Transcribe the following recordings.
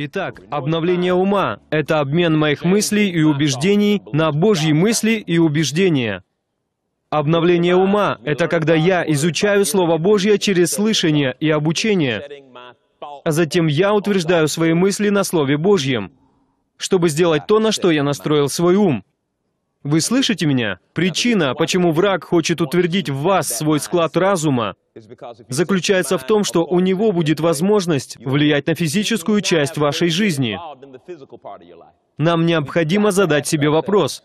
Итак, обновление ума — это обмен моих мыслей и убеждений на Божьи мысли и убеждения. Обновление ума — это когда я изучаю Слово Божье через слышание и обучение, а затем я утверждаю свои мысли на Слове Божьем, чтобы сделать то, на что я настроил свой ум. Вы слышите меня? Причина, почему враг хочет утвердить в вас свой склад разума, заключается в том, что у него будет возможность влиять на физическую часть вашей жизни. Нам необходимо задать себе вопрос,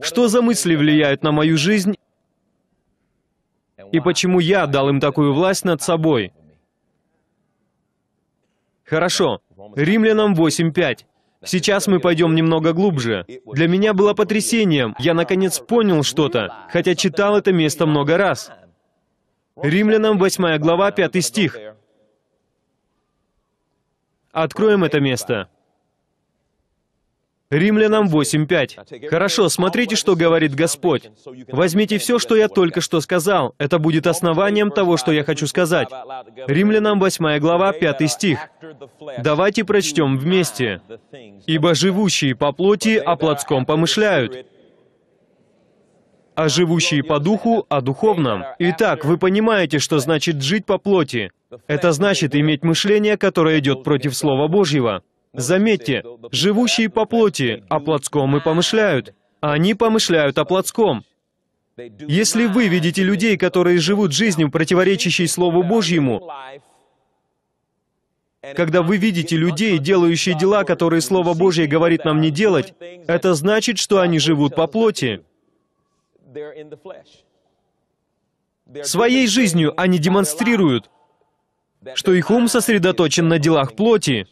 что за мысли влияют на мою жизнь и почему я дал им такую власть над собой? Хорошо, Римлянам 8.5. Сейчас мы пойдем немного глубже. Для меня было потрясением. Я наконец понял что-то, хотя читал это место много раз. Римлянам 8 глава, 5 стих. Откроем это место. Римлянам 8.5. Хорошо, смотрите, что говорит Господь. Возьмите все, что я только что сказал. Это будет основанием того, что я хочу сказать. Римлянам 8 глава, 5 стих. Давайте прочтем вместе. «Ибо живущие по плоти о плотском помышляют, а живущие по духу о духовном. Итак, вы понимаете, что значит жить по плоти. Это значит иметь мышление, которое идет против Слова Божьего. Заметьте, живущие по плоти о плотском и помышляют. Они помышляют о плотском. Если вы видите людей, которые живут жизнью, противоречащей Слову Божьему, когда вы видите людей, делающие дела, которые Слово Божье говорит нам не делать, это значит, что они живут по плоти. Своей жизнью они демонстрируют, что их ум сосредоточен на делах плоти.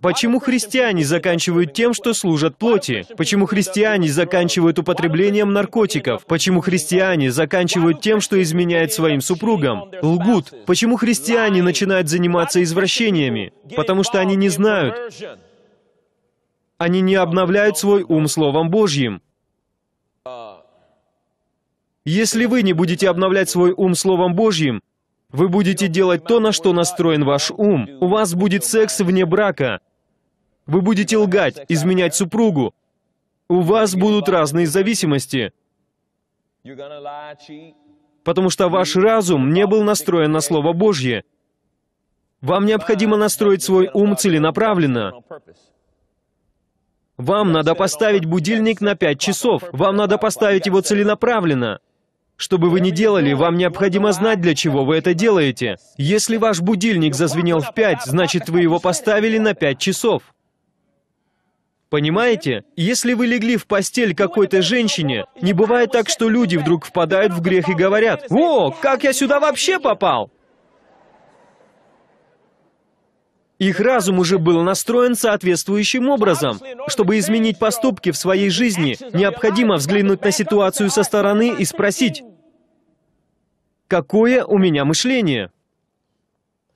Почему христиане заканчивают тем, что служат плоти? Почему христиане заканчивают употреблением наркотиков? Почему христиане заканчивают тем, что изменяет своим супругам? Лгут. Почему христиане начинают заниматься извращениями? Потому что они не знают. Они не обновляют свой ум Словом Божьим. Если вы не будете обновлять свой ум Словом Божьим, вы будете делать то, на что настроен ваш ум. У вас будет секс вне брака. Вы будете лгать, изменять супругу. У вас будут разные зависимости. Потому что ваш разум не был настроен на Слово Божье. Вам необходимо настроить свой ум целенаправленно. Вам надо поставить будильник на 5 часов. Вам надо поставить его целенаправленно. Что бы вы ни делали, вам необходимо знать, для чего вы это делаете. Если ваш будильник зазвенел в 5, значит, вы его поставили на 5 часов. Понимаете? Если вы легли в постель какой-то женщине, не бывает так, что люди вдруг впадают в грех и говорят, «О, как я сюда вообще попал?» Их разум уже был настроен соответствующим образом. Чтобы изменить поступки в своей жизни, необходимо взглянуть на ситуацию со стороны и спросить, какое у меня мышление?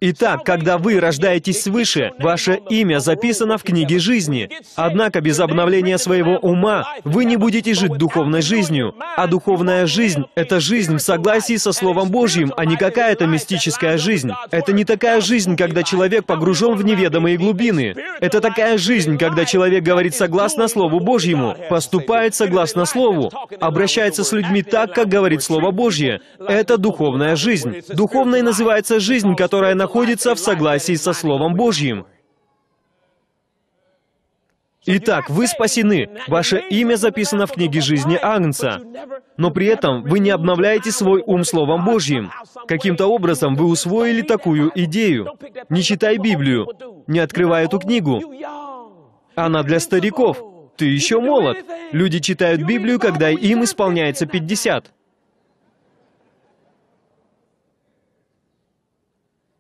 Итак, когда вы рождаетесь свыше, ваше имя записано в книге жизни. Однако без обновления своего ума вы не будете жить духовной жизнью. А духовная жизнь — это жизнь в согласии со Словом Божьим, а не какая-то мистическая жизнь. Это не такая жизнь, когда человек погружен в неведомые глубины. Это такая жизнь, когда человек говорит согласно Слову Божьему, поступает согласно Слову, обращается с людьми так, как говорит Слово Божье. Это духовная жизнь. Духовной называется жизнь, которая на находится в согласии со Словом Божьим. Итак, вы спасены, ваше имя записано в книге жизни Агнца, но при этом вы не обновляете свой ум Словом Божьим. Каким-то образом вы усвоили такую идею. Не читай Библию, не открывай эту книгу. Она для стариков. Ты еще молод. Люди читают Библию, когда им исполняется 50.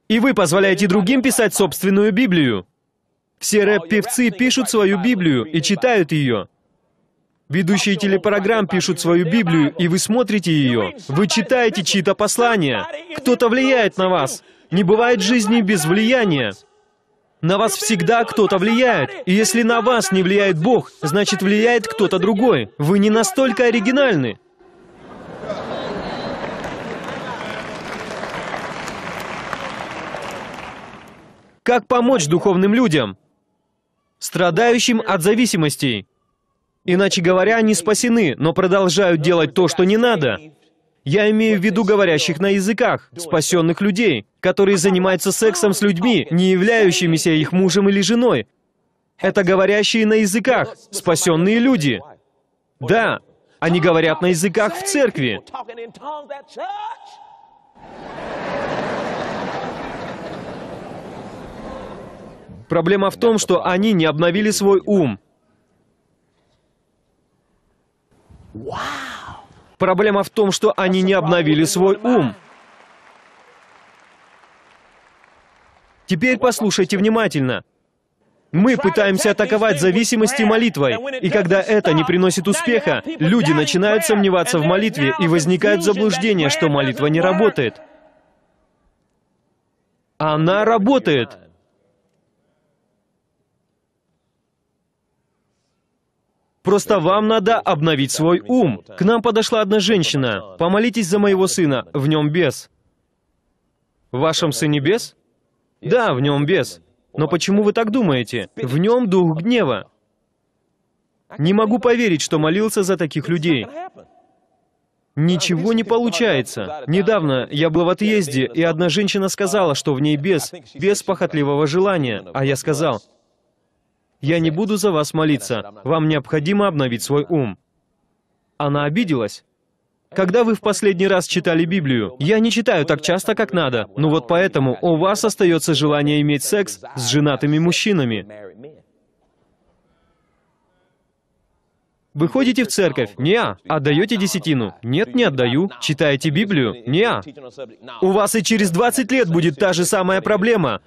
И вы позволяете другим писать собственную Библию. Все рэп-певцы пишут свою Библию и читают ее. Ведущие телепрограмм пишут свою Библию, и вы смотрите ее. Вы читаете чьи-то послания. Кто-то влияет на вас. Не бывает жизни без влияния. На вас всегда кто-то влияет. И если на вас не влияет Бог, значит влияет кто-то другой. Вы не настолько оригинальны. Как помочь духовным людям, страдающим от зависимостей? Иначе говоря, они спасены, но продолжают делать то, что не надо. Я имею в виду говорящих на языках, спасенных людей, которые занимаются сексом с людьми, не являющимися их мужем или женой. Это говорящие на языках, спасенные люди. Да, они говорят на языках в церкви. Проблема в том, что они не обновили свой ум. Проблема в том, что они не обновили свой ум. Теперь послушайте внимательно. Мы пытаемся атаковать зависимости молитвой, и когда это не приносит успеха, люди начинают сомневаться в молитве, и возникает заблуждение, что молитва не работает. Она работает. Просто вам надо обновить свой ум. К нам подошла одна женщина. Помолитесь за моего сына, в нем бес. В вашем сыне бес? Да, в нем бес. Но почему вы так думаете? В нем дух гнева. Не могу поверить, что молился за таких людей. Ничего не получается. Недавно я был в отъезде, и одна женщина сказала, что в ней бес, без похотливого желания. А я сказал, я не буду за вас молиться, вам необходимо обновить свой ум. Она обиделась. Когда вы в последний раз читали Библию? Я не читаю так часто, как надо, но ну вот поэтому у вас остается желание иметь секс с женатыми мужчинами. Вы ходите в церковь? Неа. Отдаете десятину? Нет, не отдаю. Читаете Библию? Неа. У вас и через 20 лет будет та же самая проблема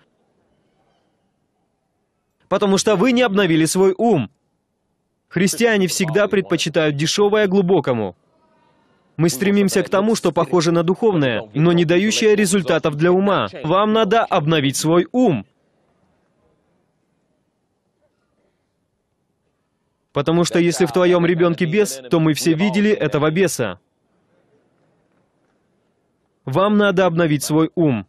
потому что вы не обновили свой ум. Христиане всегда предпочитают дешевое глубокому. Мы стремимся к тому, что похоже на духовное, но не дающее результатов для ума. Вам надо обновить свой ум. Потому что если в твоем ребенке бес, то мы все видели этого беса. Вам надо обновить свой ум.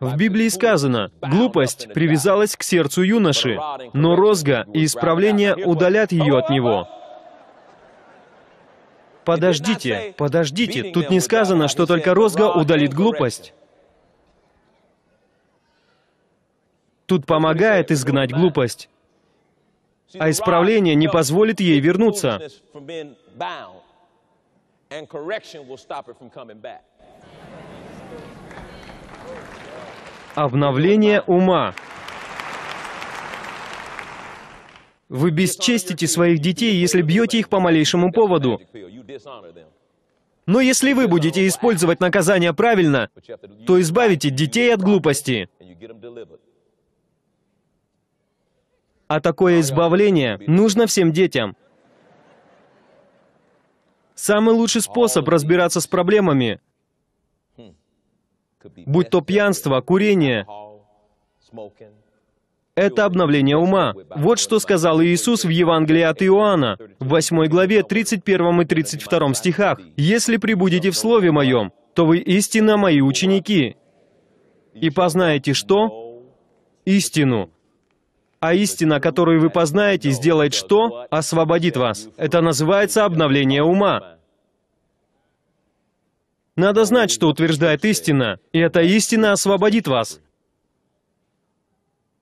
В Библии сказано, глупость привязалась к сердцу юноши, но розга и исправление удалят ее от него. Подождите, подождите, тут не сказано, что только розга удалит глупость. Тут помогает изгнать глупость, а исправление не позволит ей вернуться. and correction will stop it from coming back. обновление ума. Вы бесчестите своих детей, если бьете их по малейшему поводу. Но если вы будете использовать наказание правильно, то избавите детей от глупости. А такое избавление нужно всем детям. Самый лучший способ разбираться с проблемами будь то пьянство, курение, это обновление ума. Вот что сказал Иисус в Евангелии от Иоанна, в 8 главе 31 и 32 стихах. «Если прибудете в Слове Моем, то вы истинно Мои ученики, и познаете что? Истину. А истина, которую вы познаете, сделает что? Освободит вас. Это называется обновление ума. Надо знать, что утверждает истина, и эта истина освободит вас.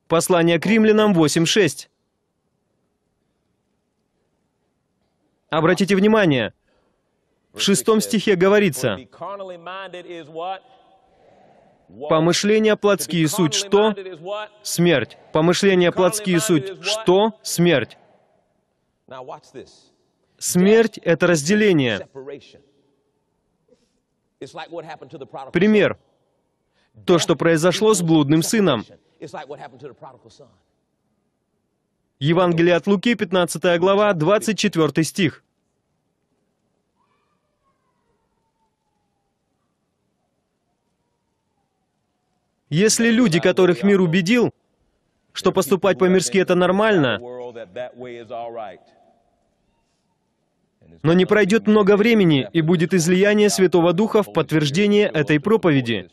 Послание к римлянам 8.6. Обратите внимание, в шестом стихе говорится, «Помышления плотские суть что? Смерть. Помышления плотские суть что? Смерть». Смерть — это разделение. Пример. То, что произошло с блудным сыном. Евангелие от Луки, 15 глава, 24 стих. Если люди, которых мир убедил, что поступать по-мирски это нормально, но не пройдет много времени, и будет излияние Святого Духа в подтверждение этой проповеди.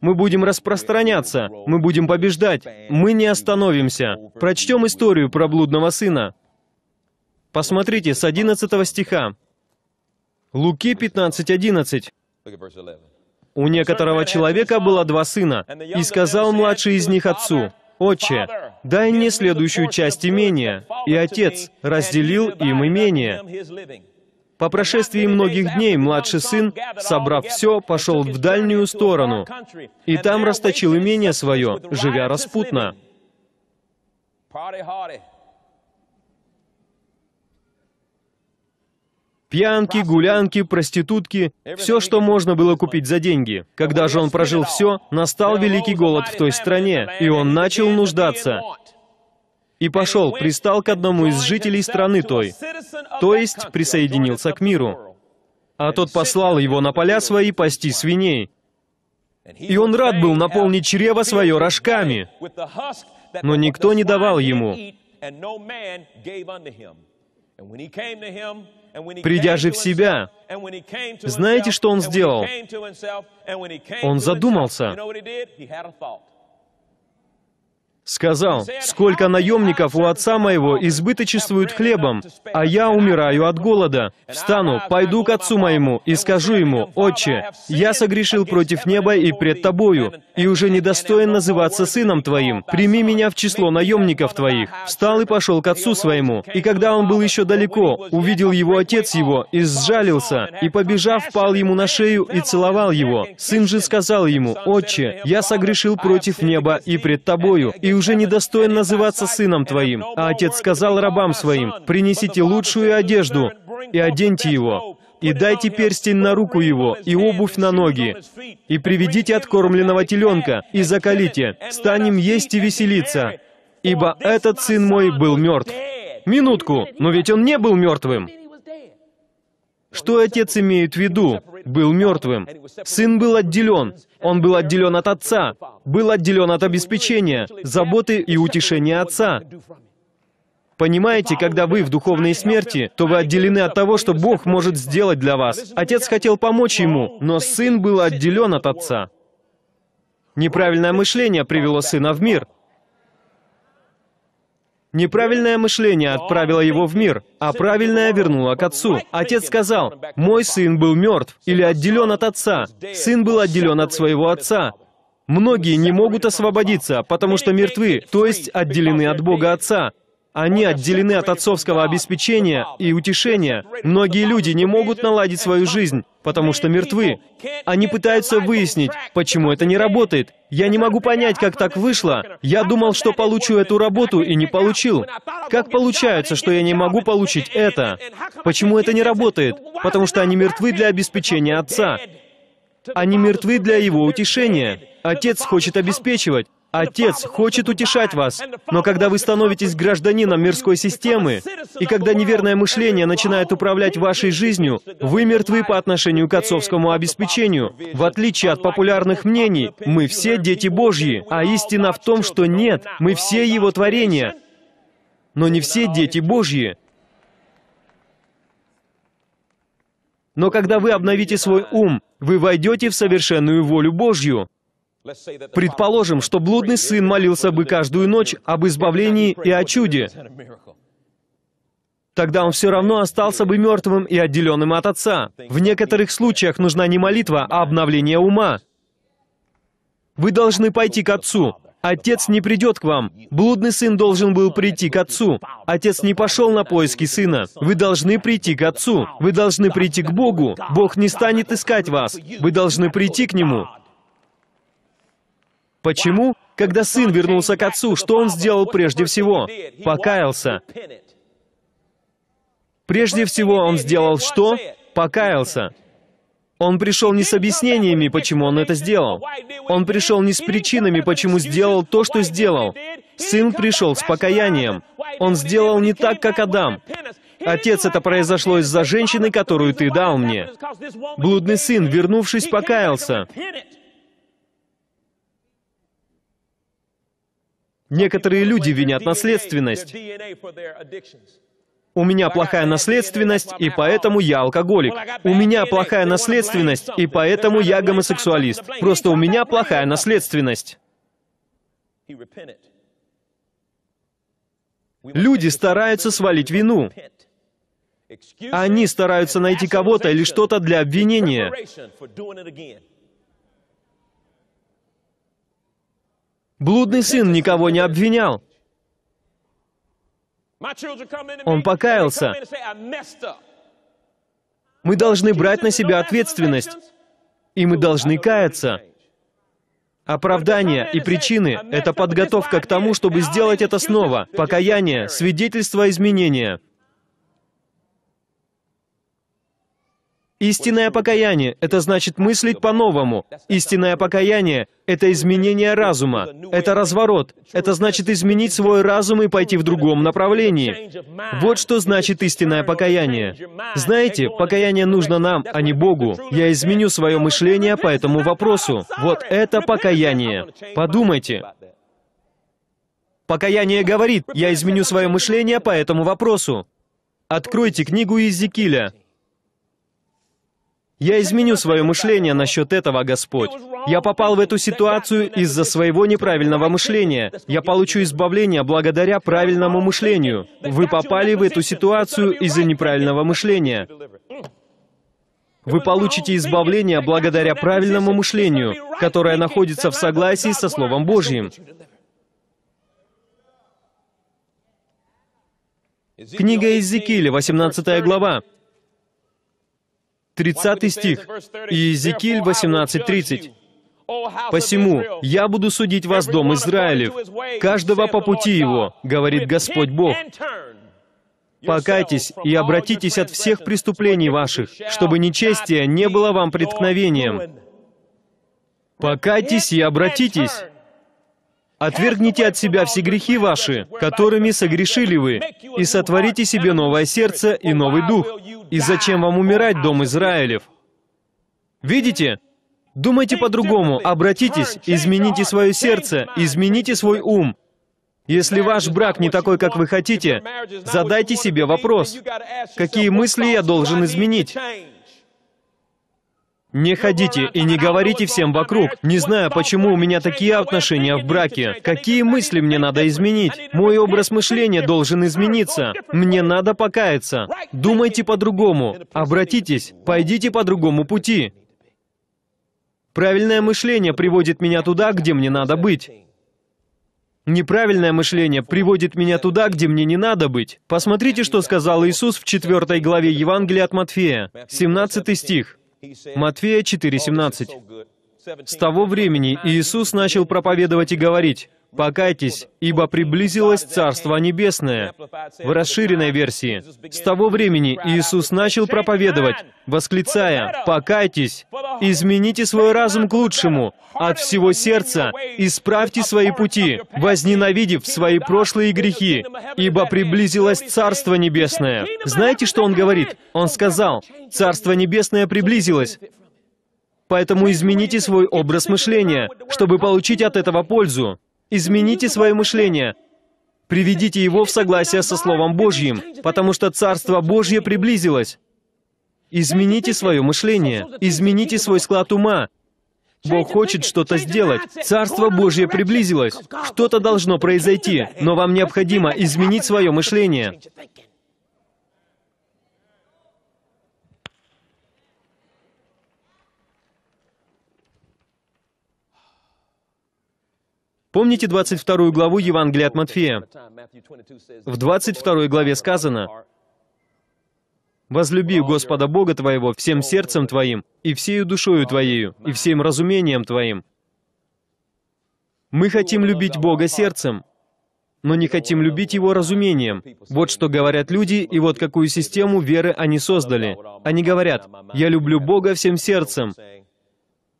Мы будем распространяться, мы будем побеждать, мы не остановимся. Прочтем историю про блудного сына. Посмотрите с 11 стиха. Луки 15.11. У некоторого человека было два сына, и сказал младший из них отцу, «Отче, дай мне следующую часть имения». И отец разделил им имение. По прошествии многих дней младший сын, собрав все, пошел в дальнюю сторону, и там расточил имение свое, живя распутно. Пьянки, гулянки, проститутки — все, что можно было купить за деньги. Когда же он прожил все, настал великий голод в той стране, и он начал нуждаться. И пошел, пристал к одному из жителей страны той, то есть присоединился к миру. А тот послал его на поля свои пасти свиней. И он рад был наполнить чрево свое рожками, но никто не давал ему. Придя же в себя, знаете, что он сделал? Он задумался. Сказал, «Сколько наемников у отца моего избыточествуют хлебом, а я умираю от голода. Встану, пойду к отцу моему и скажу ему, «Отче, я согрешил против неба и пред тобою, и уже недостоин называться сыном твоим. Прими меня в число наемников твоих». Встал и пошел к отцу своему. И когда он был еще далеко, увидел его отец его и сжалился, и, побежав, пал ему на шею и целовал его. Сын же сказал ему, «Отче, я согрешил против неба и пред тобою, и уже не достоин называться сыном твоим. А отец сказал рабам своим, принесите лучшую одежду и оденьте его, и дайте перстень на руку его, и обувь на ноги, и приведите откормленного теленка, и закалите, станем есть и веселиться, ибо этот сын мой был мертв. Минутку, но ведь он не был мертвым. Что отец имеет в виду? был мертвым. Сын был отделен. Он был отделен от отца. Был отделен от обеспечения, заботы и утешения отца. Понимаете, когда вы в духовной смерти, то вы отделены от того, что Бог может сделать для вас. Отец хотел помочь ему, но сын был отделен от отца. Неправильное мышление привело сына в мир. Неправильное мышление отправило его в мир, а правильное вернуло к отцу. Отец сказал, «Мой сын был мертв или отделен от отца. Сын был отделен от своего отца. Многие не могут освободиться, потому что мертвы, то есть отделены от Бога Отца. Они отделены от отцовского обеспечения и утешения. Многие люди не могут наладить свою жизнь, потому что мертвы. Они пытаются выяснить, почему это не работает. Я не могу понять, как так вышло. Я думал, что получу эту работу и не получил. Как получается, что я не могу получить это? Почему это не работает? Потому что они мертвы для обеспечения отца. Они мертвы для его утешения. Отец хочет обеспечивать. Отец хочет утешать вас, но когда вы становитесь гражданином мирской системы, и когда неверное мышление начинает управлять вашей жизнью, вы мертвы по отношению к отцовскому обеспечению. В отличие от популярных мнений, мы все дети Божьи, а истина в том, что нет, мы все Его творения, но не все дети Божьи. Но когда вы обновите свой ум, вы войдете в совершенную волю Божью. Предположим, что блудный сын молился бы каждую ночь об избавлении и о чуде. Тогда он все равно остался бы мертвым и отделенным от отца. В некоторых случаях нужна не молитва, а обновление ума. Вы должны пойти к отцу. Отец не придет к вам. Блудный сын должен был прийти к отцу. Отец не пошел на поиски сына. Вы должны прийти к отцу. Вы должны прийти к Богу. Бог не станет искать вас. Вы должны прийти к нему. Почему? Когда сын вернулся к отцу, что он сделал прежде всего? Покаялся. Прежде всего он сделал что? Покаялся. Он пришел не с объяснениями, почему он это сделал. Он пришел не с причинами, почему сделал то, что сделал. Сын пришел с покаянием. Он сделал не так, как Адам. Отец, это произошло из-за женщины, которую ты дал мне. Блудный сын, вернувшись, покаялся. Некоторые люди винят наследственность. У меня плохая наследственность, и поэтому я алкоголик. У меня плохая наследственность, и поэтому я гомосексуалист. Просто у меня плохая наследственность. Люди стараются свалить вину. Они стараются найти кого-то или что-то для обвинения. Блудный сын никого не обвинял. Он покаялся. Мы должны брать на себя ответственность, и мы должны каяться. Оправдание и причины — это подготовка к тому, чтобы сделать это снова. Покаяние, свидетельство изменения — Истинное покаяние — это значит мыслить по-новому. Истинное покаяние — это изменение разума, это разворот. Это значит изменить свой разум и пойти в другом направлении. Вот что значит истинное покаяние. Знаете, покаяние нужно нам, а не Богу. Я изменю свое мышление по этому вопросу. Вот это покаяние. Подумайте. Покаяние говорит, я изменю свое мышление по этому вопросу. Откройте книгу Иезекииля, я изменю свое мышление насчет этого, Господь. Я попал в эту ситуацию из-за своего неправильного мышления. Я получу избавление благодаря правильному мышлению. Вы попали в эту ситуацию из-за неправильного мышления. Вы получите избавление благодаря правильному мышлению, которое находится в согласии со Словом Божьим. Книга Иезекииля, 18 глава. 30 стих, Иезекииль 18.30. «Посему я буду судить вас, дом Израилев, каждого по пути его, говорит Господь Бог. Покайтесь и обратитесь от всех преступлений ваших, чтобы нечестие не было вам преткновением. Покайтесь и обратитесь. Отвергните от себя все грехи ваши, которыми согрешили вы, и сотворите себе новое сердце и новый дух, и зачем вам умирать, дом Израилев? Видите? Думайте по-другому, обратитесь, измените свое сердце, измените свой ум. Если ваш брак не такой, как вы хотите, задайте себе вопрос, какие мысли я должен изменить? Не ходите и не говорите всем вокруг. Не знаю, почему у меня такие отношения в браке. Какие мысли мне надо изменить? Мой образ мышления должен измениться. Мне надо покаяться. Думайте по-другому. Обратитесь. Пойдите по другому пути. Правильное мышление приводит меня туда, где мне надо быть. Неправильное мышление приводит меня туда, где мне не надо быть. Посмотрите, что сказал Иисус в 4 главе Евангелия от Матфея, 17 стих. Матфея 4,17. С того времени Иисус начал проповедовать и говорить, «Покайтесь, ибо приблизилось Царство Небесное». В расширенной версии. С того времени Иисус начал проповедовать, восклицая, «Покайтесь, измените свой разум к лучшему, от всего сердца исправьте свои пути, возненавидев свои прошлые грехи, ибо приблизилось Царство Небесное». Знаете, что он говорит? Он сказал, «Царство Небесное приблизилось». Поэтому измените свой образ мышления, чтобы получить от этого пользу. Измените свое мышление. Приведите его в согласие со Словом Божьим, потому что Царство Божье приблизилось. Измените свое мышление, измените свой склад ума. Бог хочет что-то сделать. Царство Божье приблизилось. Что-то должно произойти, но вам необходимо изменить свое мышление. Помните 22 главу Евангелия от Матфея? В 22 главе сказано, «Возлюби Господа Бога твоего всем сердцем твоим, и всею душою твоею, и всем разумением твоим». Мы хотим любить Бога сердцем, но не хотим любить Его разумением. Вот что говорят люди, и вот какую систему веры они создали. Они говорят, «Я люблю Бога всем сердцем,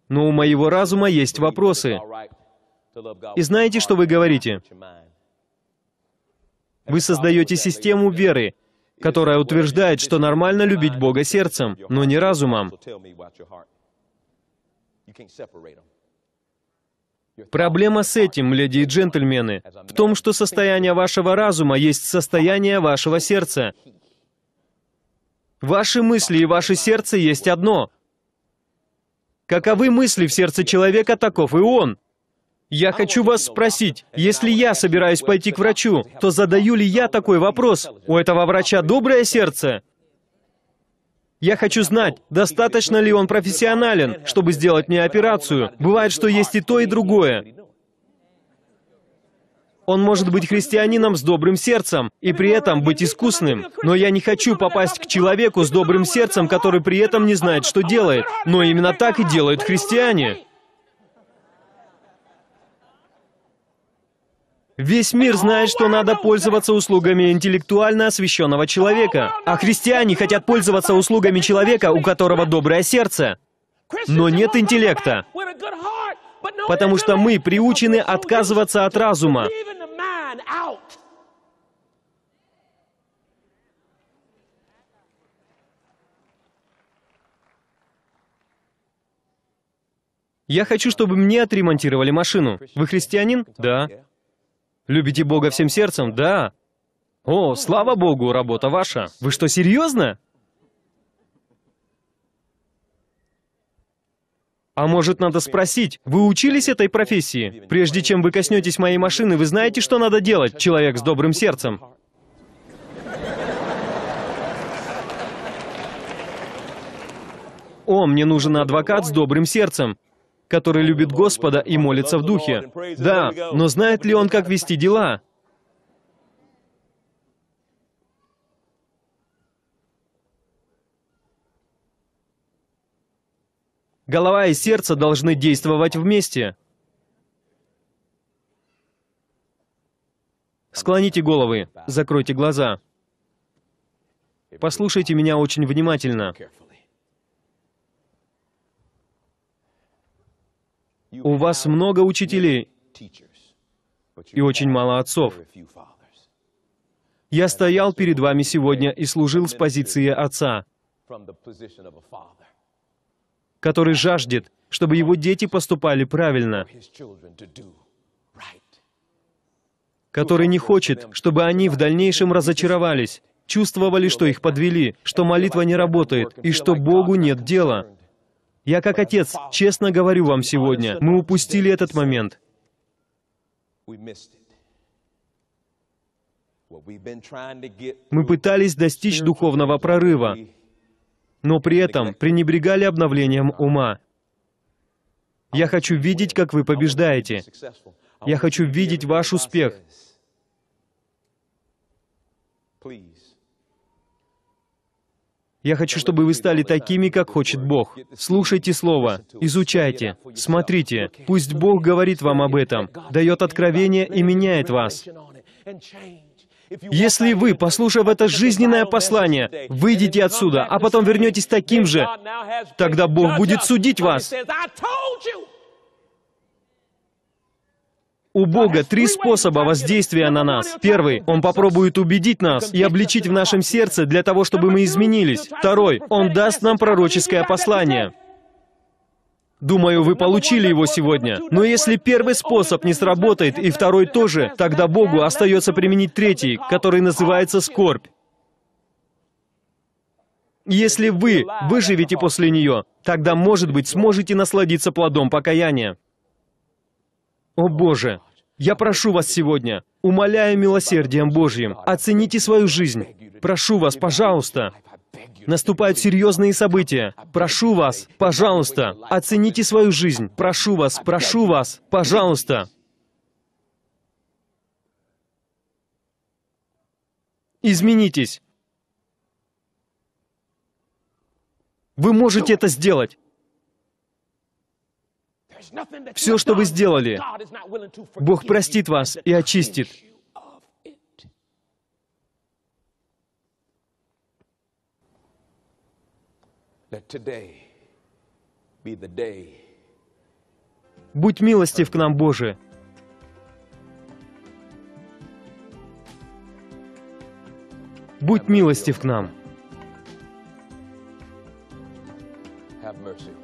но у моего разума есть вопросы и знаете, что вы говорите? Вы создаете систему веры, которая утверждает, что нормально любить Бога сердцем, но не разумом. Проблема с этим, леди и джентльмены, в том, что состояние вашего разума есть состояние вашего сердца. Ваши мысли и ваше сердце есть одно. Каковы мысли в сердце человека, таков и он. Я хочу вас спросить, если я собираюсь пойти к врачу, то задаю ли я такой вопрос? У этого врача доброе сердце? Я хочу знать, достаточно ли он профессионален, чтобы сделать мне операцию. Бывает, что есть и то, и другое. Он может быть христианином с добрым сердцем и при этом быть искусным. Но я не хочу попасть к человеку с добрым сердцем, который при этом не знает, что делает. Но именно так и делают христиане. Весь мир знает, что надо пользоваться услугами интеллектуально освещенного человека, а христиане хотят пользоваться услугами человека, у которого доброе сердце, но нет интеллекта, потому что мы приучены отказываться от разума. Я хочу, чтобы мне отремонтировали машину. Вы христианин? Да. Любите Бога всем сердцем? Да. О, слава Богу, работа ваша. Вы что, серьезно? А может, надо спросить, вы учились этой профессии? Прежде чем вы коснетесь моей машины, вы знаете, что надо делать, человек с добрым сердцем? О, мне нужен адвокат с добрым сердцем который любит Господа и молится в духе. Да, но знает ли он, как вести дела? Голова и сердце должны действовать вместе. Склоните головы, закройте глаза. Послушайте меня очень внимательно. У вас много учителей и очень мало отцов. Я стоял перед вами сегодня и служил с позиции отца, который жаждет, чтобы его дети поступали правильно, который не хочет, чтобы они в дальнейшем разочаровались, чувствовали, что их подвели, что молитва не работает и что Богу нет дела. Я как отец, честно говорю вам сегодня, мы упустили этот момент. Мы пытались достичь духовного прорыва, но при этом пренебрегали обновлением ума. Я хочу видеть, как вы побеждаете. Я хочу видеть ваш успех. Please. Я хочу, чтобы вы стали такими, как хочет Бог. Слушайте Слово, изучайте, смотрите. Пусть Бог говорит вам об этом, дает откровение и меняет вас. Если вы, послушав это жизненное послание, выйдете отсюда, а потом вернетесь таким же, тогда Бог будет судить вас. У Бога три способа воздействия на нас. Первый, Он попробует убедить нас и обличить в нашем сердце для того, чтобы мы изменились. Второй, Он даст нам пророческое послание. Думаю, вы получили его сегодня. Но если первый способ не сработает и второй тоже, тогда Богу остается применить третий, который называется скорбь. Если вы выживете после нее, тогда, может быть, сможете насладиться плодом покаяния. О Боже, я прошу вас сегодня, умоляя милосердием Божьим, оцените свою жизнь. Прошу вас, пожалуйста. Наступают серьезные события. Прошу вас, пожалуйста, оцените свою жизнь. Прошу вас, прошу вас, пожалуйста. Изменитесь. Вы можете это сделать. Все, что вы сделали, Бог простит вас и очистит. Будь милостив к нам, Боже. Будь милостив к нам. Have mercy.